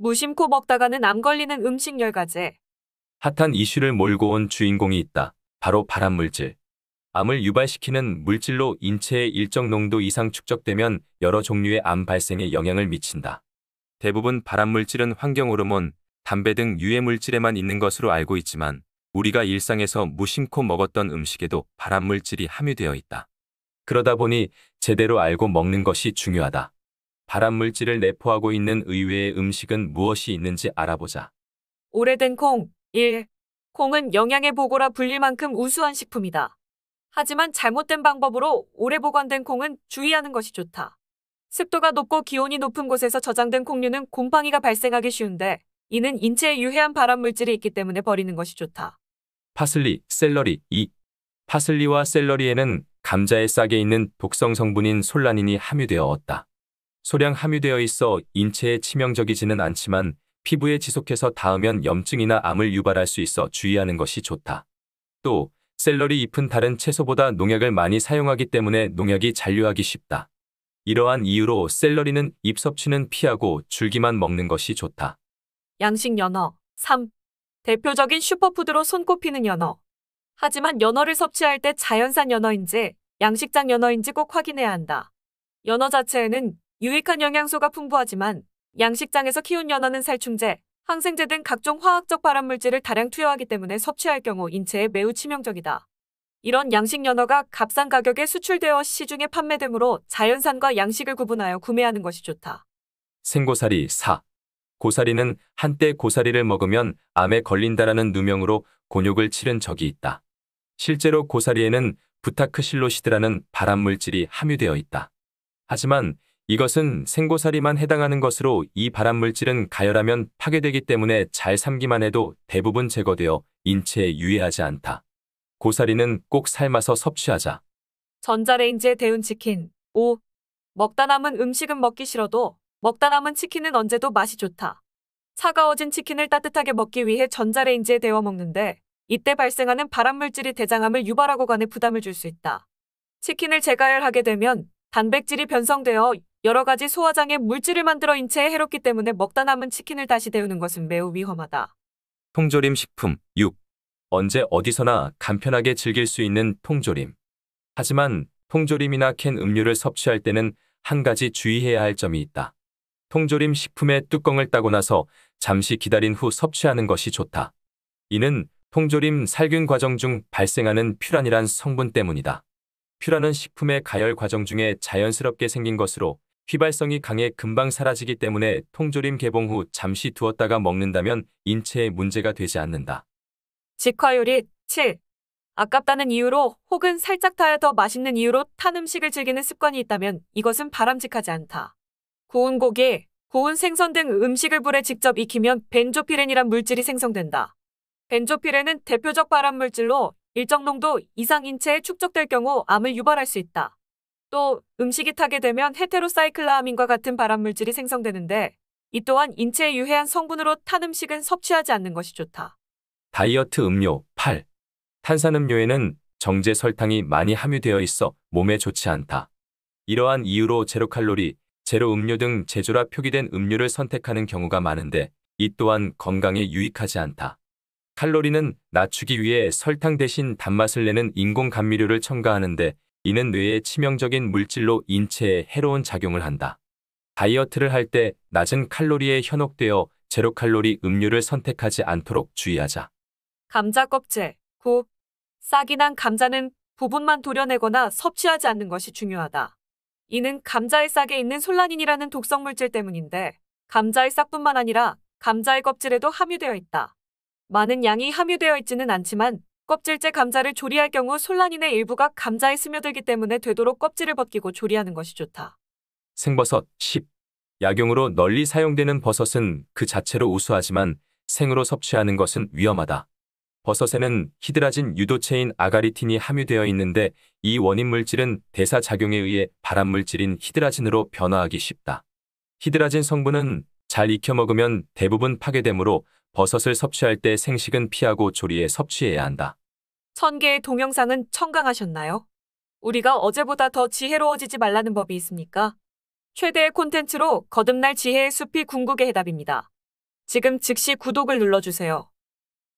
무심코 먹다가는 암 걸리는 음식 열가제. 핫한 이슈를 몰고 온 주인공이 있다. 바로 발암물질. 암을 유발시키는 물질로 인체의 일정 농도 이상 축적되면 여러 종류의 암 발생에 영향을 미친다. 대부분 발암물질은 환경호르몬, 담배 등 유해물질에만 있는 것으로 알고 있지만 우리가 일상에서 무심코 먹었던 음식에도 발암물질이 함유되어 있다. 그러다 보니 제대로 알고 먹는 것이 중요하다. 발암물질을 내포하고 있는 의외의 음식은 무엇이 있는지 알아보자. 오래된 콩 1. 콩은 영양의 보고라 불릴 만큼 우수한 식품이다. 하지만 잘못된 방법으로 오래 보관된 콩은 주의하는 것이 좋다. 습도가 높고 기온이 높은 곳에서 저장된 콩류는 곰팡이가 발생하기 쉬운데 이는 인체에 유해한 발암물질이 있기 때문에 버리는 것이 좋다. 파슬리, 샐러리 2. 파슬리와 샐러리에는 감자의 싹에 있는 독성 성분인 솔라닌이 함유되어 왔다. 소량 함유되어 있어 인체에 치명적이지는 않지만 피부에 지속해서 닿으면 염증이나 암을 유발할 수 있어 주의하는 것이 좋다. 또 샐러리 잎은 다른 채소보다 농약을 많이 사용하기 때문에 농약이 잔류하기 쉽다. 이러한 이유로 샐러리는 잎 섭취는 피하고 줄기만 먹는 것이 좋다. 양식 연어 3. 대표적인 슈퍼푸드로 손꼽히는 연어. 하지만 연어를 섭취할 때 자연산 연어인지 양식장 연어인지 꼭 확인해야 한다. 연어 자체에는 유익한 영양소가 풍부하지만 양식장에서 키운 연어는 살충제, 항생제 등 각종 화학적 발암물질을 다량 투여하기 때문에 섭취할 경우 인체에 매우 치명적이다. 이런 양식 연어가 값싼 가격에 수출되어 시중에 판매되므로 자연산과 양식을 구분하여 구매하는 것이 좋다. 생고사리 4. 고사리는 한때 고사리를 먹으면 암에 걸린다라는 누명으로 곤욕을 치른 적이 있다. 실제로 고사리에는 부타크실로시드라는 발암물질이 함유되어 있다. 하지만 이것은 생고사리만 해당하는 것으로 이 발암물질은 가열하면 파괴되기 때문에 잘 삶기만 해도 대부분 제거되어 인체에 유해하지 않다. 고사리는 꼭 삶아서 섭취하자. 전자레인지에 데운 치킨 5. 먹다 남은 음식은 먹기 싫어도 먹다 남은 치킨은 언제도 맛이 좋다. 차가워진 치킨을 따뜻하게 먹기 위해 전자레인지에 데워 먹는데 이때 발생하는 발암물질이 대장암을 유발하고 간에 부담을 줄 수 있다. 치킨을 재가열하게 되면 단백질이 변성되어 여러 가지 소화장애 물질을 만들어 인체에 해롭기 때문에 먹다 남은 치킨을 다시 데우는 것은 매우 위험하다. 통조림 식품 6. 언제 어디서나 간편하게 즐길 수 있는 통조림. 하지만 통조림이나 캔 음료를 섭취할 때는 한 가지 주의해야 할 점이 있다. 통조림 식품의 뚜껑을 따고 나서 잠시 기다린 후 섭취하는 것이 좋다. 이는 통조림 살균 과정 중 발생하는 퓨란이란 성분 때문이다. 퓨란은 식품의 가열 과정 중에 자연스럽게 생긴 것으로 휘발성이 강해 금방 사라지기 때문에 통조림 개봉 후 잠시 두었다가 먹는다면 인체에 문제가 되지 않는다. 직화요리 7. 아깝다는 이유로 혹은 살짝 타야 더 맛있는 이유로 탄 음식을 즐기는 습관이 있다면 이것은 바람직하지 않다. 구운 고기, 고운 생선 등 음식을 불에 직접 익히면 벤조피렌이란 물질이 생성된다. 벤조피렌은 대표적 발암 물질로 일정 농도 이상 인체에 축적될 경우 암을 유발할 수 있다. 또 음식이 타게 되면 헤테로사이클라민과 같은 발암물질이 생성되는데 이 또한 인체에 유해한 성분으로 탄 음식은 섭취하지 않는 것이 좋다. 다이어트 음료 8. 탄산음료에는 정제 설탕이 많이 함유되어 있어 몸에 좋지 않다. 이러한 이유로 제로칼로리, 제로음료 등 제조라 표기된 음료를 선택하는 경우가 많은데 이 또한 건강에 유익하지 않다. 칼로리는 낮추기 위해 설탕 대신 단맛을 내는 인공 감미료를 첨가하는데 이는 뇌에 치명적인 물질로 인체에 해로운 작용을 한다. 다이어트를 할 때 낮은 칼로리에 현혹되어 제로칼로리 음료를 선택하지 않도록 주의하자. 감자 껍질, 고, 싹이 난 감자는 부분만 도려내거나 섭취하지 않는 것이 중요하다. 이는 감자의 싹에 있는 솔라닌이라는 독성 물질 때문인데 감자의 싹뿐만 아니라 감자의 껍질에도 함유되어 있다. 많은 양이 함유되어 있지는 않지만 껍질째 감자를 조리할 경우 솔라닌의 일부가 감자에 스며들기 때문에 되도록 껍질을 벗기고 조리하는 것이 좋다. 생버섯 10. 약용으로 널리 사용되는 버섯은 그 자체로 우수하지만 생으로 섭취하는 것은 위험하다. 버섯에는 히드라진 유도체인 아가리틴이 함유되어 있는데 이 원인 물질은 대사작용에 의해 발암물질인 히드라진으로 변화하기 쉽다. 히드라진 성분은 잘 익혀 먹으면 대부분 파괴되므로 버섯을 섭취할 때 생식은 피하고 조리에 섭취해야 한다. 천 개의 동영상은 청강하셨나요? 우리가 어제보다 더 지혜로워지지 말라는 법이 있습니까? 최대의 콘텐츠로 거듭날 지혜의 숲이 궁극의 해답입니다. 지금 즉시 구독을 눌러주세요.